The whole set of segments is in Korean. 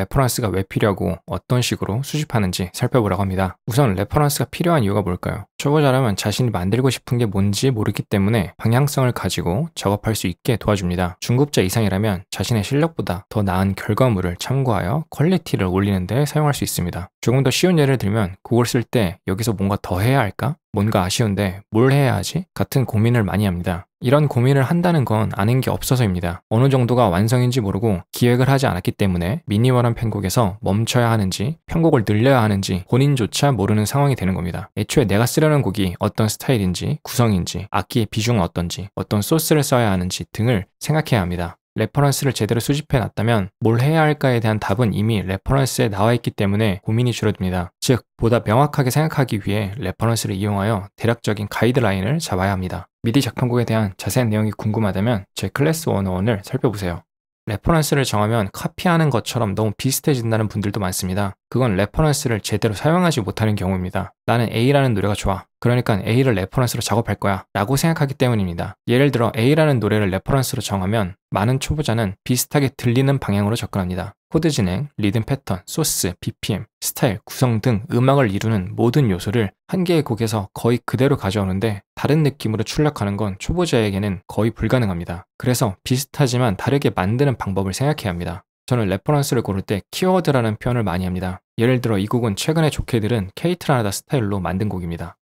레퍼런스가 왜 필요하고 어떤 식으로 수집하는지 살펴보라고 합니다. 우선 레퍼런스가 필요한 이유가 뭘까요? 초보자라면 자신이 만들고 싶은 게 뭔지 모르기 때문에 방향성을 가지고 작업할 수 있게 도와줍니다. 중급자 이상이라면 자신의 실력보다 더 나은 결과물을 참고하여 퀄리티를 올리는데 사용할 수 있습니다. 조금 더 쉬운 예를 들면 그걸 쓸 때 여기서 뭔가 더 해야 할까? 뭔가 아쉬운데 뭘 해야 하지? 같은 고민을 많이 합니다. 이런 고민을 한다는 건 아는 게 없어서입니다. 어느 정도가 완성인지 모르고 기획을 하지 않았기 때문에 미니멀한 편곡에서 멈춰야 하는지 편곡을 늘려야 하는지 본인조차 모르는 상황이 되는 겁니다. 애초에 내가 쓰려는 만드 곡이 어떤 스타일인지, 구성인지, 악기의 비중은 어떤지, 어떤 소스를 써야 하는지 등을 생각해야 합니다. 레퍼런스를 제대로 수집해 놨다면 뭘 해야 할까에 대한 답은 이미 레퍼런스에 나와 있기 때문에 고민이 줄어듭니다. 즉, 보다 명확하게 생각하기 위해 레퍼런스를 이용하여 대략적인 가이드라인을 잡아야 합니다. 미디 작품곡에 대한 자세한 내용이 궁금하다면 제 클래스 101을 어 살펴보세요. 레퍼런스를 정하면 카피하는 것처럼 너무 비슷해진다는 분들도 많습니다. 그건 레퍼런스를 제대로 사용하지 못하는 경우입니다. 나는 A라는 노래가 좋아. 그러니까 A를 레퍼런스로 작업할 거야. 라고 생각하기 때문입니다. 예를 들어 A라는 노래를 레퍼런스로 정하면 많은 초보자는 비슷하게 들리는 방향으로 접근합니다. 코드 진행, 리듬 패턴, 소스, BPM, 스타일, 구성 등 음악을 이루는 모든 요소를 한 개의 곡에서 거의 그대로 가져오는데 다른 느낌으로 출력하는 건 초보자에게는 거의 불가능합니다. 그래서 비슷하지만 다르게 만드는 방법을 생각해야 합니다. 저는 레퍼런스를 고를 때 키워드라는 표현을 많이 합니다. 예를 들어 이 곡은 최근에 조케들은 케이트라나다 스타일로 만든 곡입니다.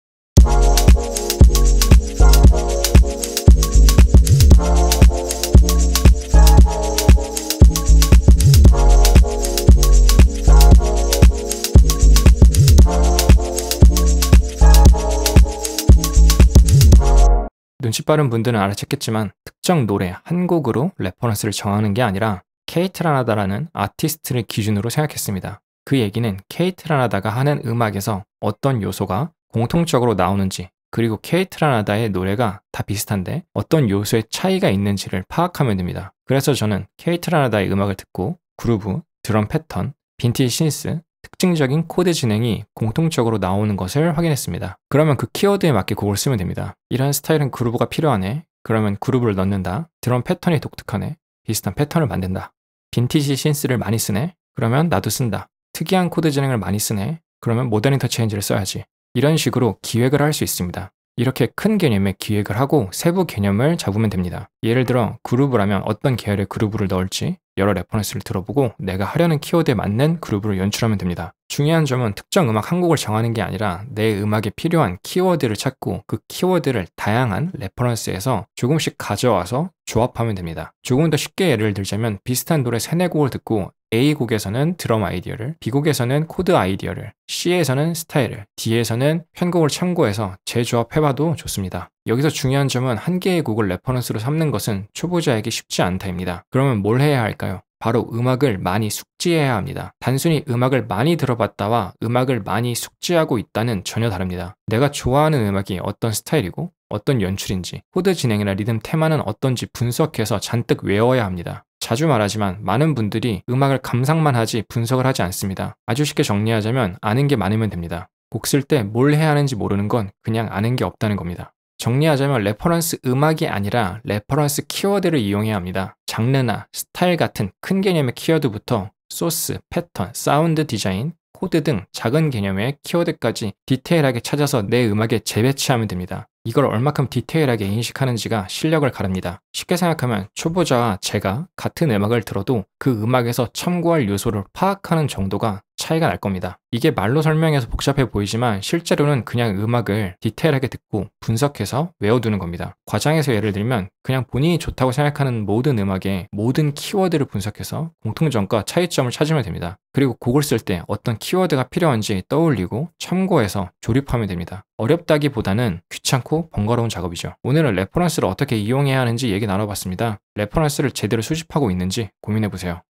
눈치 빠른 분들은 알아챘겠지만 특정 노래 한 곡으로 레퍼런스를 정하는 게 아니라 케이트라나다라는 아티스트를 기준으로 생각했습니다. 그 얘기는 케이트라나다가 하는 음악에서 어떤 요소가 공통적으로 나오는지 그리고 케이트라나다의 노래가 다 비슷한데 어떤 요소의 차이가 있는지를 파악하면 됩니다. 그래서 저는 케이트라나다의 음악을 듣고 그루브, 드럼 패턴, 빈티지 신스, 특징적인 코드 진행이 공통적으로 나오는 것을 확인했습니다. 그러면 그 키워드에 맞게 곡을 쓰면 됩니다. 이런 스타일은 그루브가 필요하네. 그러면 그루브를 넣는다. 드럼 패턴이 독특하네. 비슷한 패턴을 만든다. 빈티지 신스를 많이 쓰네. 그러면 나도 쓴다. 특이한 코드 진행을 많이 쓰네. 그러면 모던 인터체인지를 써야지. 이런 식으로 기획을 할 수 있습니다. 이렇게 큰 개념의 기획을 하고 세부 개념을 잡으면 됩니다. 예를 들어 그루브라면 어떤 계열의 그루브를 넣을지 여러 레퍼런스를 들어보고 내가 하려는 키워드에 맞는 그룹으로 연출하면 됩니다. 중요한 점은 특정 음악 한 곡을 정하는 게 아니라 내 음악에 필요한 키워드를 찾고 그 키워드를 다양한 레퍼런스에서 조금씩 가져와서 조합하면 됩니다. 조금 더 쉽게 예를 들자면 비슷한 노래 3, 4곡을 듣고 A곡에서는 드럼 아이디어를, B곡에서는 코드 아이디어를, C에서는 스타일을, D에서는 편곡을 참고해서 재조합해봐도 좋습니다. 여기서 중요한 점은 한 개의 곡을 레퍼런스로 삼는 것은 초보자에게 쉽지 않다입니다. 그러면 뭘 해야 할까요? 바로 음악을 많이 숙지해야 합니다. 단순히 음악을 많이 들어봤다와 음악을 많이 숙지하고 있다는 전혀 다릅니다. 내가 좋아하는 음악이 어떤 스타일이고 어떤 연출인지, 코드 진행이나 리듬 테마는 어떤지 분석해서 잔뜩 외워야 합니다. 자주 말하지만 많은 분들이 음악을 감상만 하지 분석을 하지 않습니다. 아주 쉽게 정리하자면 아는 게 많으면 됩니다. 곡 쓸 때 뭘 해야 하는지 모르는 건 그냥 아는 게 없다는 겁니다. 정리하자면 레퍼런스 음악이 아니라 레퍼런스 키워드를 이용해야 합니다. 장르나 스타일 같은 큰 개념의 키워드부터 소스, 패턴, 사운드 디자인, 코드 등 작은 개념의 키워드까지 디테일하게 찾아서 내 음악에 재배치하면 됩니다. 이걸 얼마큼 디테일하게 인식하는지가 실력을 가릅니다. 쉽게 생각하면 초보자와 제가 같은 음악을 들어도 그 음악에서 참고할 요소를 파악하는 정도가 차이가 날 겁니다. 이게 말로 설명해서 복잡해 보이지만 실제로는 그냥 음악을 디테일하게 듣고 분석해서 외워두는 겁니다. 과장해서 예를 들면 그냥 본인이 좋다고 생각하는 모든 음악의 모든 키워드를 분석해서 공통점과 차이점을 찾으면 됩니다. 그리고 곡을 쓸 때 어떤 키워드가 필요한지 떠올리고 참고해서 조립하면 됩니다. 어렵다기보다는 귀찮고 번거로운 작업이죠. 오늘은 레퍼런스를 어떻게 이용해야 하는지 얘기 나눠봤습니다. 레퍼런스를 제대로 수집하고 있는지 고민해보세요.